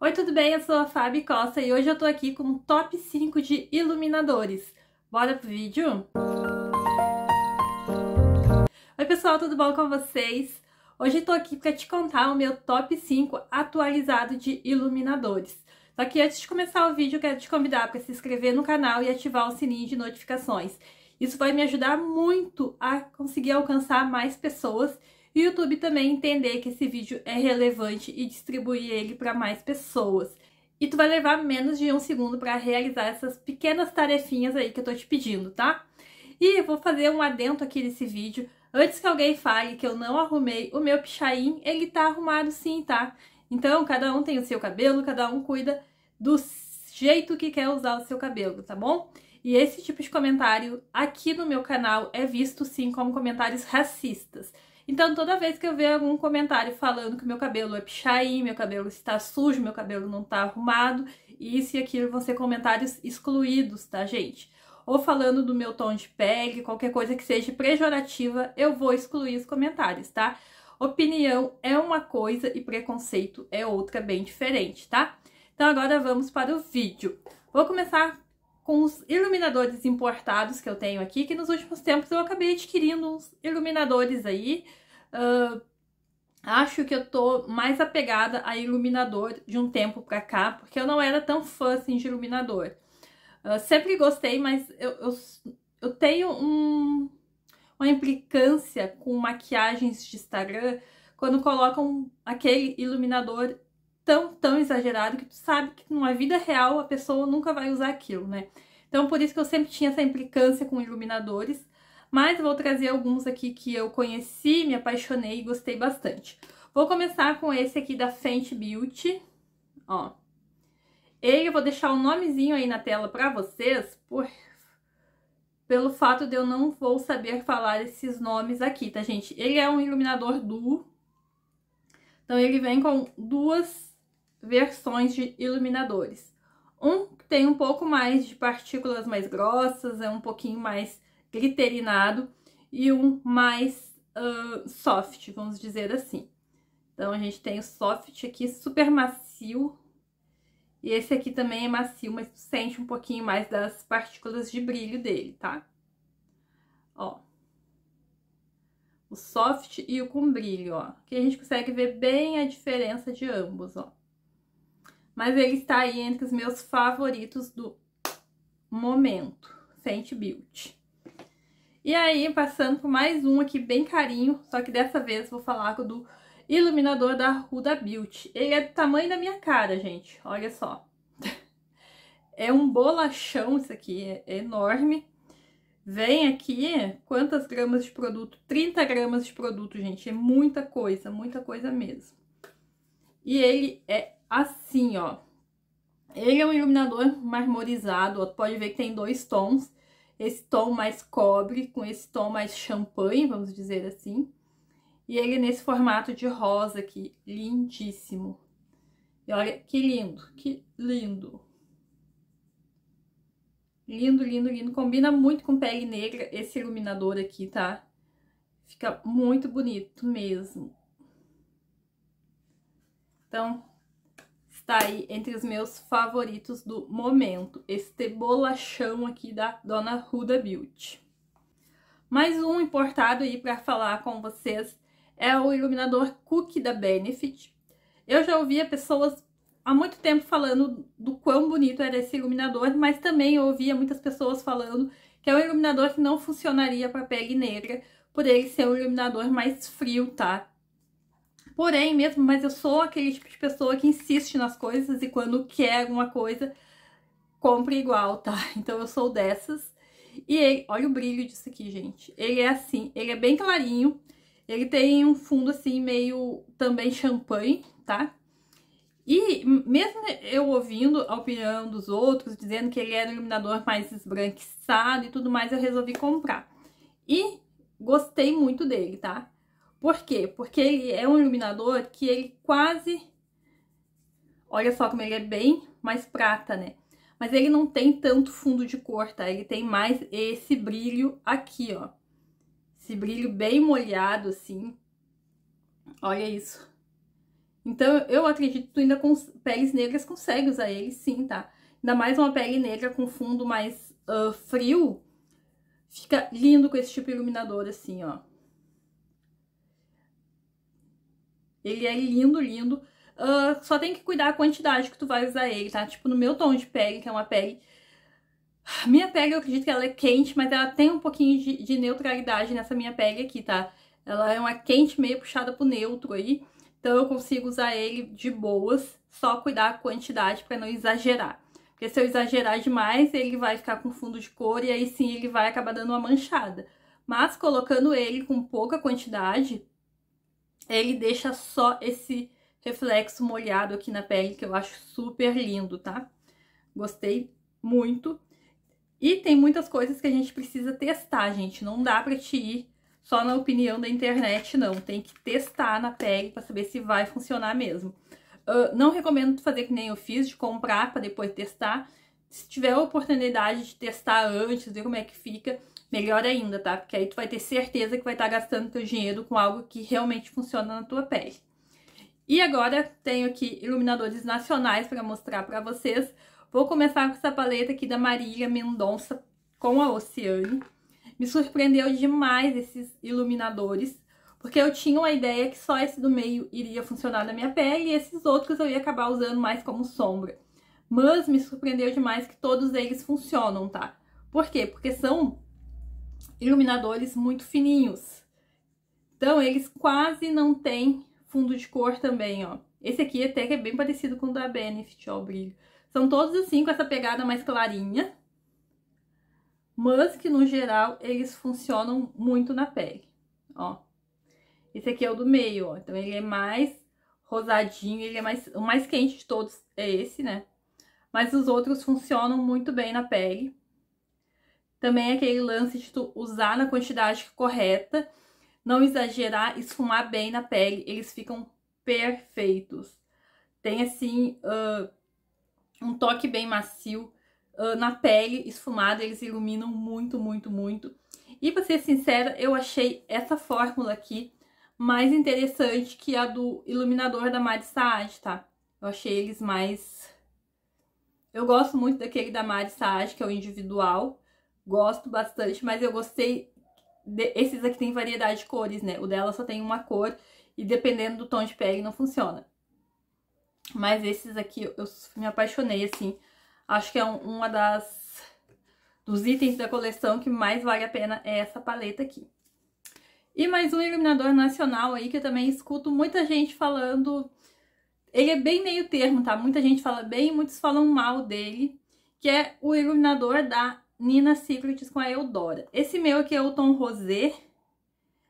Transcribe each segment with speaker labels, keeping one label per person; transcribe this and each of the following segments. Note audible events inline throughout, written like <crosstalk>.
Speaker 1: Oi, tudo bem? Eu sou a Fabi Costa e hoje eu tô aqui com o top 5 de iluminadores. Bora pro vídeo? Oi pessoal, tudo bom com vocês? Hoje eu tô aqui para te contar o meu top 5 atualizado de iluminadores. Só que antes de começar o vídeo, eu quero te convidar para se inscrever no canal e ativar o sininho de notificações. Isso vai me ajudar muito a conseguir alcançar mais pessoas o YouTube também entender que esse vídeo é relevante e distribuir ele para mais pessoas. E tu vai levar menos de um segundo para realizar essas pequenas tarefinhas aí que eu tô te pedindo, tá? E vou fazer um adendo aqui nesse vídeo. Antes que alguém fale que eu não arrumei o meu pichain, ele tá arrumado sim, tá? Então, cada um tem o seu cabelo, cada um cuida do jeito que quer usar o seu cabelo, tá bom? E esse tipo de comentário aqui no meu canal é visto sim como comentários racistas. Então toda vez que eu ver algum comentário falando que meu cabelo é pichai, meu cabelo está sujo, meu cabelo não está arrumado, isso e aquilo vão ser comentários excluídos, tá, gente? Ou falando do meu tom de pele, qualquer coisa que seja pejorativa, eu vou excluir os comentários, tá? Opinião é uma coisa e preconceito é outra bem diferente, tá? Então agora vamos para o vídeo. Vou começar com os iluminadores importados que eu tenho aqui, que nos últimos tempos eu acabei adquirindo uns iluminadores aí. Uh, acho que eu tô mais apegada a iluminador de um tempo pra cá, porque eu não era tão fã assim de iluminador. Uh, sempre gostei, mas eu, eu, eu tenho um, uma implicância com maquiagens de Instagram quando colocam aquele iluminador tão, tão exagerado que tu sabe que numa vida real a pessoa nunca vai usar aquilo, né? Então, por isso que eu sempre tinha essa implicância com iluminadores, mas vou trazer alguns aqui que eu conheci, me apaixonei e gostei bastante. Vou começar com esse aqui da Fenty Beauty, ó. Ele, eu vou deixar o um nomezinho aí na tela pra vocês, por... pelo fato de eu não vou saber falar esses nomes aqui, tá, gente? Ele é um iluminador duo, então ele vem com duas versões de iluminadores. Um tem um pouco mais de partículas mais grossas, é um pouquinho mais glitterinado e um mais uh, soft, vamos dizer assim. Então a gente tem o soft aqui, super macio. E esse aqui também é macio, mas sente um pouquinho mais das partículas de brilho dele, tá? Ó. O soft e o com brilho, ó. Que a gente consegue ver bem a diferença de ambos, ó. Mas ele está aí entre os meus favoritos do momento. Fenty Beauty. E aí, passando por mais um aqui bem carinho, só que dessa vez vou falar do iluminador da Huda Beauty. Ele é do tamanho da minha cara, gente. Olha só. <laughs> É um bolachão isso aqui, é enorme. Vem aqui, quantas gramas de produto? 30 gramas de produto, gente. É muita coisa, muita coisa mesmo. E ele é assim, ó. Ele é um iluminador marmorizado, ó, pode ver que tem dois tons. Esse tom mais cobre com esse tom mais champanhe, vamos dizer assim. E ele é nesse formato de rosa aqui, lindíssimo. E olha que lindo, que lindo. Lindo, lindo, lindo. Combina muito com pele negra esse iluminador aqui, tá? Fica muito bonito mesmo. Então, está aí entre os meus favoritos do momento. Este bolachão aqui da Dona Huda Beauty. Mais um importado aí para falar com vocês é o iluminador Cookie da Benefit. Eu já ouvia pessoas há muito tempo falando do quão bonito era esse iluminador, mas também eu ouvia muitas pessoas falando que é um iluminador que não funcionaria para pele negra, por ele ser um iluminador mais frio, tá? Porém, mesmo, mas eu sou aquele tipo de pessoa que insiste nas coisas e quando quer alguma coisa, compra igual, tá? <laughs> Então eu sou dessas. E ele, olha o brilho disso aqui, gente. Ele é assim, ele é bem clarinho. Ele tem um fundo assim meio também champanhe, tá? E mesmo eu ouvindo a opinião dos outros, dizendo que ele era é um iluminador mais esbranquiçado e tudo mais, eu resolvi comprar. E gostei muito dele, tá? Por quê? Porque ele é um iluminador que ele quase... Olha só como ele é bem mais prata, né? Mas ele não tem tanto fundo de cor, tá? Ele tem mais esse brilho aqui, ó. Esse brilho bem molhado, assim. Olha isso. Então, eu acredito que tu ainda com peles negras consegue usar ele, sim, tá? Ainda mais uma pele negra com fundo mais uh, frio. Fica lindo com esse tipo de iluminador, assim, ó. Ele é lindo, lindo. Uh, só tem que cuidar a quantidade que tu vai usar ele, tá? Tipo, no meu tom de pele, que é uma pele... Ah, minha pele, eu acredito que ela é quente, mas ela tem um pouquinho de, de neutralidade nessa minha pele aqui, tá? Ela é uma quente meio puxada pro neutro aí. Então eu consigo usar ele de boas, só cuidar a quantidade para não exagerar. Porque se eu exagerar demais, ele vai ficar com fundo de cor e aí sim ele vai acabar dando uma manchada. Mas colocando ele com pouca quantidade, ele deixa só esse reflexo molhado aqui na pele, que eu acho super lindo, tá? Gostei muito. E tem muitas coisas que a gente precisa testar, gente. Não dá pra te ir só na opinião da internet, não. Tem que testar na pele pra saber se vai funcionar mesmo. Uh, não recomendo fazer que nem eu fiz, de comprar pra depois testar. Se tiver a oportunidade de testar antes, ver como é que fica, melhor ainda, tá? Porque aí tu vai ter certeza que vai estar tá gastando teu dinheiro com algo que realmente funciona na tua pele. E agora tenho aqui iluminadores nacionais para mostrar para vocês. Vou começar com essa paleta aqui da Marília Mendonça com a Oceane. Me surpreendeu demais esses iluminadores, porque eu tinha uma ideia que só esse do meio iria funcionar na minha pele e esses outros eu ia acabar usando mais como sombra. Mas me surpreendeu demais que todos eles funcionam, tá? Por quê? Porque são iluminadores muito fininhos. Então, eles quase não têm fundo de cor também, ó. Esse aqui até que é bem parecido com o da Benefit, ó, o brilho. São todos assim, com essa pegada mais clarinha. Mas que, no geral, eles funcionam muito na pele, ó. Esse aqui é o do meio, ó. Então, ele é mais rosadinho, ele é mais... O mais quente de todos é esse, né? Mas os outros funcionam muito bem na pele. Também é aquele lance de tu usar na quantidade correta, não exagerar, esfumar bem na pele, eles ficam perfeitos. Tem assim uh, um toque bem macio uh, na pele, esfumada, eles iluminam muito, muito, muito. E pra ser sincera, eu achei essa fórmula aqui mais interessante que a do iluminador da Mari Saad, tá? Eu achei eles mais... Eu gosto muito daquele da Mari Saad, que é o individual, gosto bastante, mas eu gostei... De... Esses aqui tem variedade de cores, né? O dela só tem uma cor e dependendo do tom de pele não funciona. Mas esses aqui eu me apaixonei, assim. Acho que é um, uma das... dos itens da coleção que mais vale a pena é essa paleta aqui. E mais um iluminador nacional aí, que eu também escuto muita gente falando... Ele é bem meio termo, tá? Muita gente fala bem, muitos falam mal dele, que é o iluminador da Nina Secrets com a Eudora. Esse meu aqui é o tom rosé.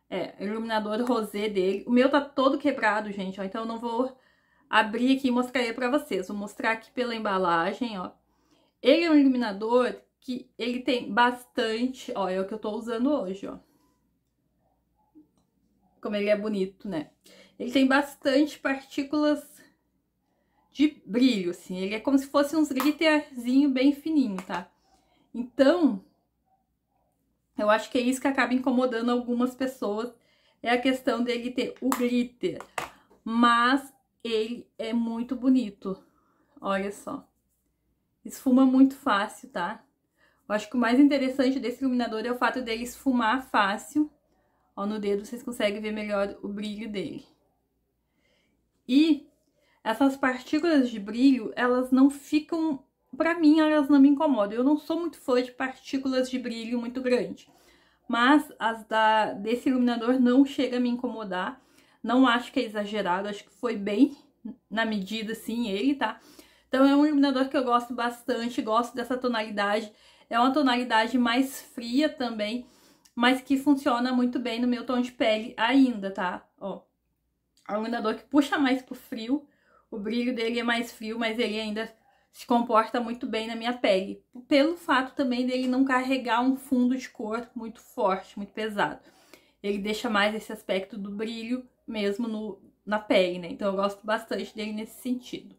Speaker 1: É, iluminador rosé dele. O meu tá todo quebrado, gente, ó. Então eu não vou abrir aqui e mostrar ele pra vocês. Vou mostrar aqui pela embalagem, ó. Ele é um iluminador que ele tem bastante... Ó, é o que eu tô usando hoje, ó. Como ele é bonito, né? Ele tem bastante partículas de brilho, assim. Ele é como se fosse uns glitterzinho bem fininho, tá? Então, eu acho que é isso que acaba incomodando algumas pessoas, é a questão dele ter o glitter. Mas ele é muito bonito, olha só. Esfuma muito fácil, tá? Eu acho que o mais interessante desse iluminador é o fato dele esfumar fácil. Ó, no dedo vocês conseguem ver melhor o brilho dele. E essas partículas de brilho, elas não ficam para mim, elas não me incomodam. Eu não sou muito fã de partículas de brilho muito grande. Mas as da, desse iluminador não chega a me incomodar. Não acho que é exagerado, acho que foi bem na medida, sim, ele, tá? Então é um iluminador que eu gosto bastante, gosto dessa tonalidade. É uma tonalidade mais fria também, mas que funciona muito bem no meu tom de pele ainda, tá? Ó, é um iluminador que puxa mais pro frio, o brilho dele é mais frio, mas ele ainda se comporta muito bem na minha pele, pelo fato também dele não carregar um fundo de cor muito forte, muito pesado. Ele deixa mais esse aspecto do brilho mesmo no, na pele, né? Então eu gosto bastante dele nesse sentido.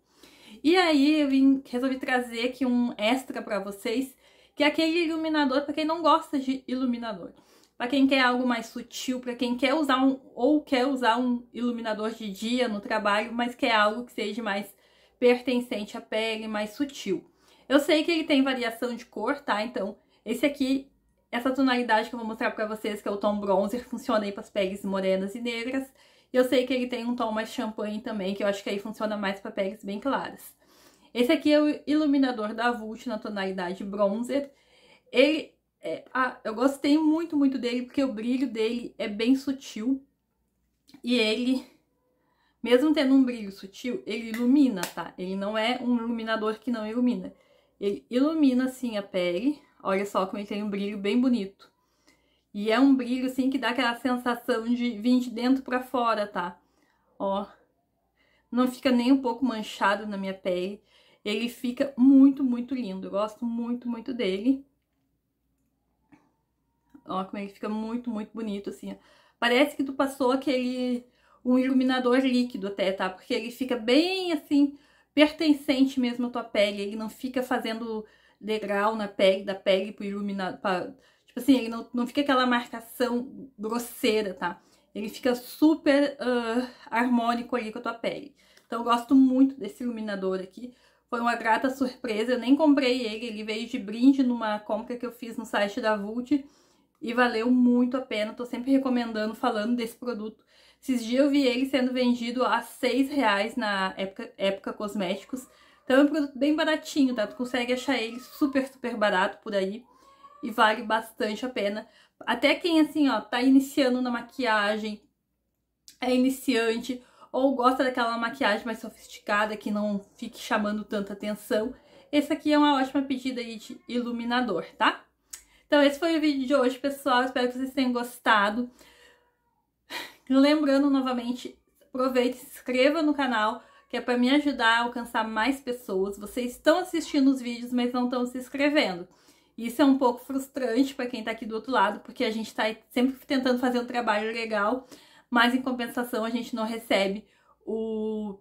Speaker 1: E aí eu vim, resolvi trazer aqui um extra para vocês, que é aquele iluminador para quem não gosta de iluminador. Para quem quer algo mais sutil, para quem quer usar um ou quer usar um iluminador de dia no trabalho, mas quer algo que seja mais pertencente à pele, mais sutil. Eu sei que ele tem variação de cor, tá? Então, esse aqui, essa tonalidade que eu vou mostrar pra vocês, que é o tom bronzer, funciona aí pras peles morenas e negras. E eu sei que ele tem um tom mais champanhe também, que eu acho que aí funciona mais pra peles bem claras. Esse aqui é o iluminador da Vult na tonalidade bronzer. Ele, é, ah, eu gostei muito, muito dele, porque o brilho dele é bem sutil. E ele mesmo tendo um brilho sutil, ele ilumina, tá? Ele não é um iluminador que não ilumina. Ele ilumina, assim, a pele. Olha só como ele tem um brilho bem bonito. E é um brilho, assim, que dá aquela sensação de vir de dentro pra fora, tá? Ó. Não fica nem um pouco manchado na minha pele. Ele fica muito, muito lindo. Eu gosto muito, muito dele. Ó, como ele fica muito, muito bonito, assim, Parece que tu passou aquele um iluminador líquido até, tá? Porque ele fica bem, assim, pertencente mesmo à tua pele. Ele não fica fazendo degrau na pele, da pele pro iluminador. Pra... Tipo assim, ele não, não fica aquela marcação grosseira, tá? Ele fica super uh, harmônico ali com a tua pele. Então eu gosto muito desse iluminador aqui. Foi uma grata surpresa, eu nem comprei ele, ele veio de brinde numa compra que eu fiz no site da Vult e valeu muito a pena. Tô sempre recomendando, falando desse produto, esses dias eu vi ele sendo vendido a 6 reais na época, época Cosméticos. Então é um produto bem baratinho, tá? Tu consegue achar ele super, super barato por aí. E vale bastante a pena. Até quem, assim, ó, tá iniciando na maquiagem, é iniciante, ou gosta daquela maquiagem mais sofisticada que não fique chamando tanta atenção, esse aqui é uma ótima pedida aí de iluminador, tá? Então esse foi o vídeo de hoje, pessoal. Espero que vocês tenham gostado. Lembrando novamente, aproveita, se inscreva no canal, que é para me ajudar a alcançar mais pessoas. Vocês estão assistindo os vídeos, mas não estão se inscrevendo. Isso é um pouco frustrante para quem está aqui do outro lado, porque a gente está sempre tentando fazer um trabalho legal, mas em compensação a gente não recebe o,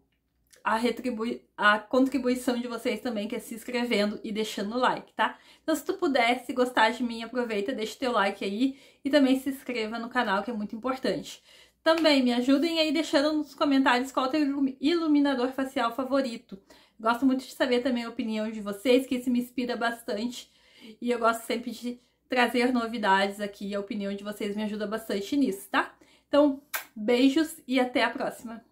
Speaker 1: a, retribui, a contribuição de vocês também, que é se inscrevendo e deixando o like, tá? Então se tu puder, se gostar de mim, aproveita, deixa teu like aí e também se inscreva no canal, que é muito importante. Também me ajudem aí deixando nos comentários qual é o teu iluminador facial favorito. Gosto muito de saber também a opinião de vocês, que isso me inspira bastante. E eu gosto sempre de trazer novidades aqui. A opinião de vocês me ajuda bastante nisso, tá? Então, beijos e até a próxima!